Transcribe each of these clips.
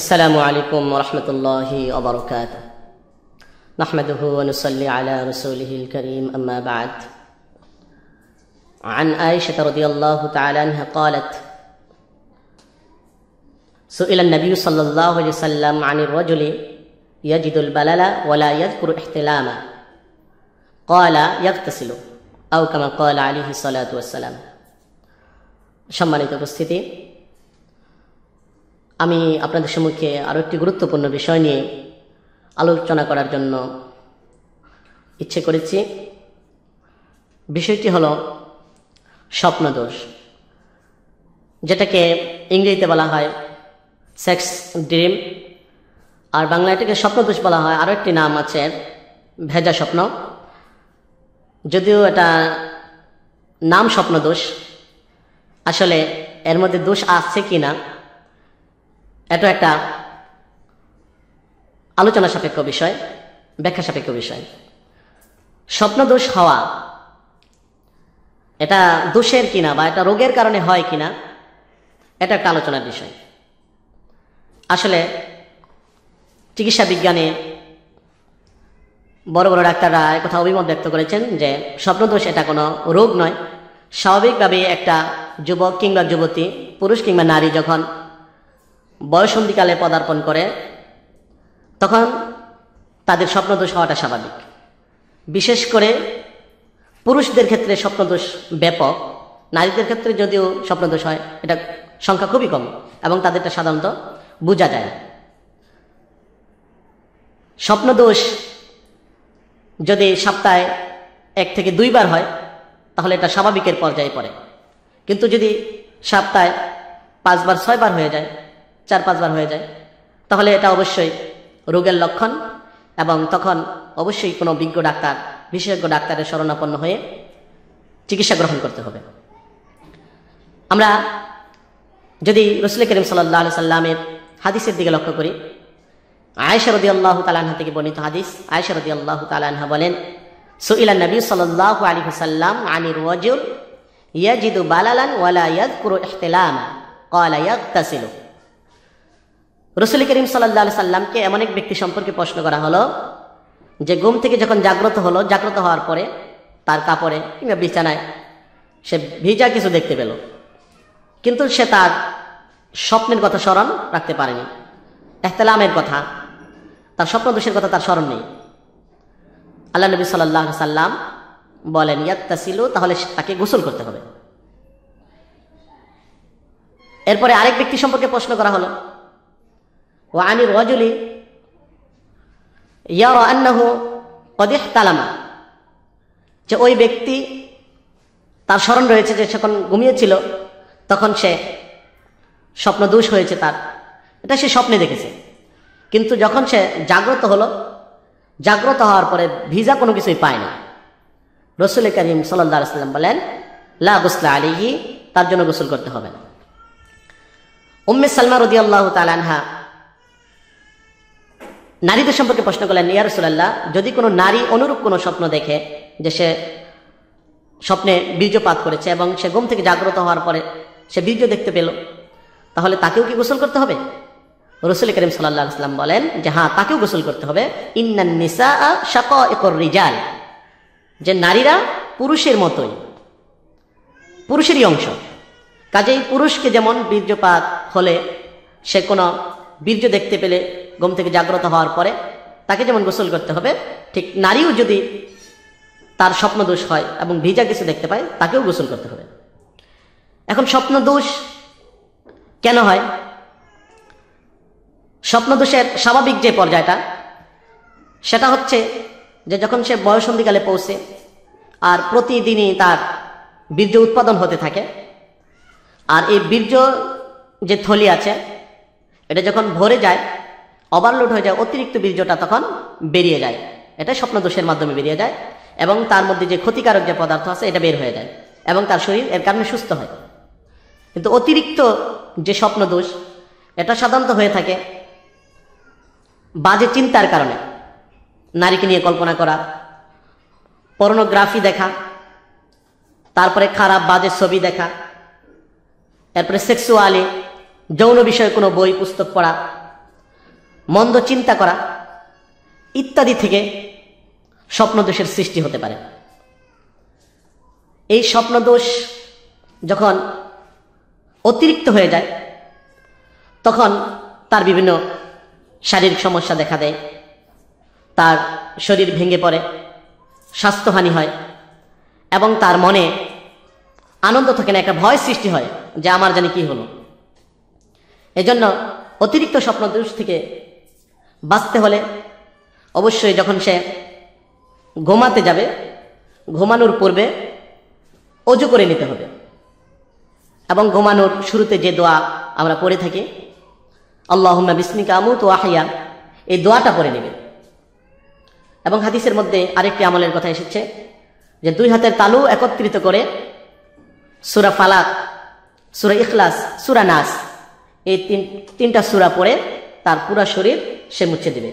السلام عليكم ورحمة الله وبركاته نحمده ونصلي على رسوله الكريم أما بعد عن عائشة رضي الله تعالى عنها قالت سئل النبي صلى الله عليه وسلم عن الرجل يجد البلل ولا يذكر احتلاما قال يغتسل أو كما قال عليه الصلاة والسلام সম্মানিত উপস্থিতি আমি আপনাদের সম্মুখে আরও একটি গুরুত্বপূর্ণ বিষয় নিয়ে আলোচনা করার জন্য ইচ্ছে করেছি বিষয়টি হল স্বপ্নদোষ যেটাকে ইংরেজিতে বলা হয় সেক্স ড্রিম আর বাংলা এটাকে স্বপ্নদোষ বলা হয় আরও একটি নাম আছে ভেজা স্বপ্ন যদিও এটা নাম স্বপ্নদোষ আসলে এর মধ্যে দোষ আছে কি না এটা একটা আলোচনা সাপেক্ষ বিষয় ব্যাখ্যা সাপেক্ষ বিষয় স্বপ্নদোষ হওয়া এটা দোষের কিনা বা এটা রোগের কারণে হয় কিনা এটা একটা আলোচনার বিষয় আসলে চিকিৎসা বিজ্ঞানে বড় বড় ডাক্তাররা একথা অভিমত ব্যক্ত করেছেন যে স্বপ্নদোষ এটা কোনো রোগ নয় স্বাভাবিকভাবে একটা যুবক কিংবা যুবতী পুরুষ কিংবা নারী যখন বয়সন্ধিকালে পদার্পণ করে তখন তাদের স্বপ্নদোষ হওয়াটা স্বাভাবিক বিশেষ করে পুরুষদের ক্ষেত্রে স্বপ্নদোষ ব্যাপক নারীদের ক্ষেত্রে যদিও স্বপ্নদোষ হয় এটা সংখ্যা খুবই কম এবং তাদেরটা সাধারণত বোঝা যায় স্বপ্নদোষ যদি সপ্তাহে এক থেকে দুইবার হয় তাহলে এটা স্বাভাবিকের পর্যায়ে পড়ে কিন্তু যদি সপ্তাহে পাঁচবার ছয়বার হয়ে যায় চার পাঁচবার হয়ে যায় তাহলে এটা অবশ্যই রোগের লক্ষণ এবং তখন অবশ্যই কোনো বিজ্ঞ ডাক্তার বিশেষজ্ঞ ডাক্তারের শরণাপন্ন হয়ে চিকিৎসা গ্রহণ করতে হবে আমরা যদি রসুল করিম সাল্লাহ সাল্লামের হাদিসের দিকে লক্ষ্য করি আয়েশা রদি আল্লাহ তালাহা থেকে বর্ণিত হাদিস আয়েশা রদি আল্লাহ তালাহা বলেন সুইলা নবী সাল্লাহ আলী হুসাল্লাম আনির ওয়াজুল ইয়াজিদু বালালান ওয়ালা ইয়াদ কুরু ইহতেলাম তাসিলু রসুল করিম সাল্লা সাল্লামকে এমন এক ব্যক্তি সম্পর্কে প্রশ্ন করা হলো যে ঘুম থেকে যখন জাগ্রত হলো জাগ্রত হওয়ার পরে তার কাপড়ে কিংবা বিছানায় সে ভিজা কিছু দেখতে পেল কিন্তু সে তার স্বপ্নের কথা স্মরণ রাখতে পারেনি এহতালামের কথা তার স্বপ্ন দোষের কথা তার স্মরণ নেই আল্লাহ নবী সাল্লাহ সাল্লাম বলেন ছিল তাহলে তাকে গোসল করতে হবে এরপরে আরেক ব্যক্তি সম্পর্কে প্রশ্ন করা হলো وعن الرجل يرى أنه قد احتلم যে ওই ব্যক্তি তার স্মরণ রয়েছে যে যখন ঘুমিয়েছিল তখন সে স্বপ্ন দোষ হয়েছে তার এটা সে স্বপ্নে দেখেছে কিন্তু যখন সে জাগ্রত হলো জাগ্রত হওয়ার পরে ভিজা কোনো কিছুই পায় না রসুল করিম সাল্লা সাল্লাম বলেন লা গুসলা আলিহি তার জন্য গোসল করতে হবে উম্মে সালমা রদি আল্লাহ তালানহা নারীদের সম্পর্কে প্রশ্ন করলেন ইয়ারসুল্লাহ যদি কোনো নারী অনুরূপ কোনো স্বপ্ন দেখে যে সে স্বপ্নে বীর্যপাত করেছে এবং সে ঘুম থেকে জাগ্রত হওয়ার পরে সে বীর্য দেখতে পেল তাহলে তাকেও কি গোসল করতে হবে রসুল করিম সাল্লাহ ইসলাম বলেন যে হ্যাঁ তাকেও গোসল করতে হবে রিজাল যে নারীরা পুরুষের মতোই পুরুষেরই অংশ কাজেই পুরুষকে যেমন বীর্যপাত হলে সে কোনো বীর্য দেখতে পেলে ঘুম থেকে জাগ্রত হওয়ার পরে তাকে যেমন গোসল করতে হবে ঠিক নারীও যদি তার স্বপ্নদোষ হয় এবং ভিজা কিছু দেখতে পায় তাকেও গোসল করতে হবে এখন স্বপ্নদোষ কেন হয় স্বপ্নদোষের স্বাভাবিক যে পর্যায়টা সেটা হচ্ছে যে যখন সে বয়সন্ধিকালে পৌঁছে আর প্রতিদিনই তার বীর্য উৎপাদন হতে থাকে আর এই বীর্য যে থলি আছে এটা যখন ভরে যায় ওভারলোড হয়ে যায় অতিরিক্ত বীর্যটা তখন বেরিয়ে যায় এটা স্বপ্নদোষের মাধ্যমে বেরিয়ে যায় এবং তার মধ্যে যে ক্ষতিকারক যে পদার্থ আছে এটা বের হয়ে যায় এবং তার শরীর এর কারণে সুস্থ হয় কিন্তু অতিরিক্ত যে স্বপ্নদোষ এটা সাধারণত হয়ে থাকে বাজে চিন্তার কারণে নারীকে নিয়ে কল্পনা করা পর্নোগ্রাফি দেখা তারপরে খারাপ বাজে ছবি দেখা তারপরে সেক্সুয়ালি যৌন বিষয়ে কোনো বই পুস্তক পড়া মন্দ চিন্তা করা ইত্যাদি থেকে স্বপ্নদোষের সৃষ্টি হতে পারে এই স্বপ্নদোষ যখন অতিরিক্ত হয়ে যায় তখন তার বিভিন্ন শারীরিক সমস্যা দেখা দেয় তার শরীর ভেঙে পড়ে স্বাস্থ্যহানি হয় এবং তার মনে আনন্দ থাকে না একটা ভয় সৃষ্টি হয় যে আমার জানি কি হলো এজন্য অতিরিক্ত স্বপ্নদোষ থেকে বাঁচতে হলে অবশ্যই যখন সে ঘুমাতে যাবে ঘুমানোর পূর্বে অজু করে নিতে হবে এবং ঘুমানোর শুরুতে যে দোয়া আমরা পড়ে থাকি আল্লাহম্মা বিসমিকা আমু তো আহিয়া এই দোয়াটা পড়ে নেবে এবং হাদিসের মধ্যে আরেকটি আমলের কথা এসেছে যে দুই হাতের তালু একত্রিত করে সুরা ফালাক সুরা ইখলাস সুরা নাস এই তিন তিনটা সুরা পড়ে তার পুরা শরীর সে মুছে দেবে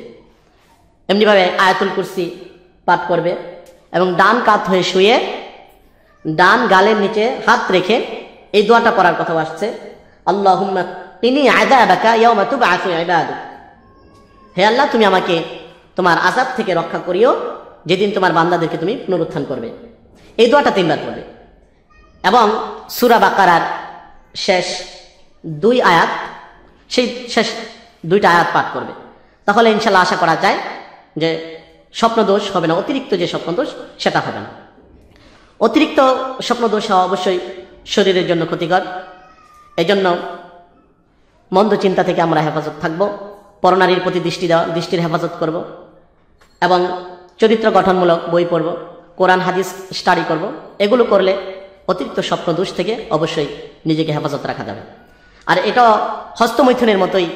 এমনিভাবে আয়াতুল কুরসি পাঠ করবে এবং ডান কাত হয়ে শুয়ে ডান গালের নিচে হাত রেখে এই দোয়াটা পড়ার কথা আসছে আল্লাহ তিনি আয়দা আবাকা ইয়া তুবা আয়দা হে আল্লাহ তুমি আমাকে তোমার আজাব থেকে রক্ষা করিও যেদিন তোমার বান্দাদেরকে তুমি পুনরুত্থান করবে এই দোয়াটা তিনবার পড়বে এবং সুরা বাকারার শেষ দুই আয়াত সেই শেষ দুইটা আয়াত পাঠ করবে তাহলে ইনশাল্লাহ আশা করা যায় যে স্বপ্নদোষ হবে না অতিরিক্ত যে স্বপ্নদোষ সেটা হবে না অতিরিক্ত স্বপ্নদোষ হওয়া অবশ্যই শরীরের জন্য ক্ষতিকর এজন্য মন্দ চিন্তা থেকে আমরা হেফাজত থাকব পরনারীর প্রতি দৃষ্টি দেওয়া দৃষ্টির হেফাজত করব এবং চরিত্র গঠনমূলক বই পড়ব কোরআন হাদিস স্টাডি করব এগুলো করলে অতিরিক্ত স্বপ্নদোষ থেকে অবশ্যই নিজেকে হেফাজত রাখা যাবে আর এটা হস্তমৈথুনের মতোই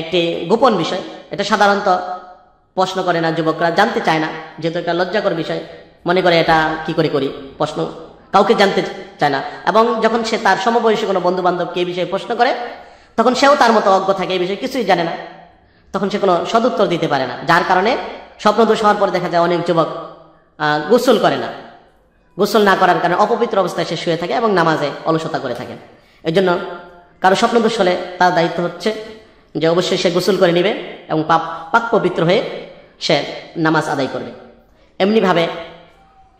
একটি গোপন বিষয় এটা সাধারণত প্রশ্ন করে না যুবকরা জানতে চায় না যেহেতু একটা লজ্জাকর বিষয় মনে করে এটা কি করে করি প্রশ্ন কাউকে জানতে চায় না এবং যখন সে তার সমবয়সী কোনো বন্ধু বান্ধবকে এই বিষয়ে প্রশ্ন করে তখন সেও তার মতো অজ্ঞ থাকে এই বিষয়ে কিছুই জানে না তখন সে কোনো সদুত্তর দিতে পারে না যার কারণে স্বপ্ন দূষ হওয়ার পরে দেখা যায় অনেক যুবক গোসল করে না গোসল না করার কারণে অপবিত্র অবস্থায় সে শুয়ে থাকে এবং নামাজে অলসতা করে থাকে এর জন্য কারো স্বপ্নদোষ হলে তার দায়িত্ব হচ্ছে যে অবশ্যই সে গোসল করে নিবে এবং পাপ পাক পবিত্র হয়ে সে নামাজ আদায় করবে এমনিভাবে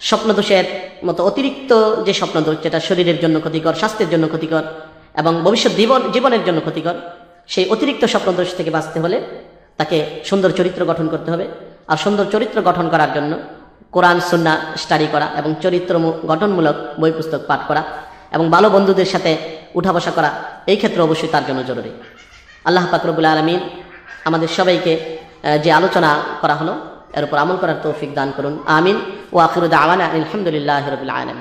স্বপ্নদোষের মতো অতিরিক্ত যে স্বপ্নদোষ যেটা শরীরের জন্য ক্ষতিকর স্বাস্থ্যের জন্য ক্ষতিকর এবং ভবিষ্যৎ জীবন জীবনের জন্য ক্ষতিকর সেই অতিরিক্ত স্বপ্নদোষ থেকে বাঁচতে হলে তাকে সুন্দর চরিত্র গঠন করতে হবে আর সুন্দর চরিত্র গঠন করার জন্য কোরআন সুন্না স্টাডি করা এবং চরিত্র গঠনমূলক বই পুস্তক পাঠ করা এবং ভালো বন্ধুদের সাথে উঠা বসা করা এই ক্ষেত্রে অবশ্যই তার জন্য জরুরি আল্লাহ পাকরবুল আলমিন আমাদের সবাইকে যে আলোচনা করা হলো এর উপর আমল করার তৌফিক দান করুন আমিন ও আখিরুদ্দ আওয়ান আলহামদুলিল্লাহ রবিল আলম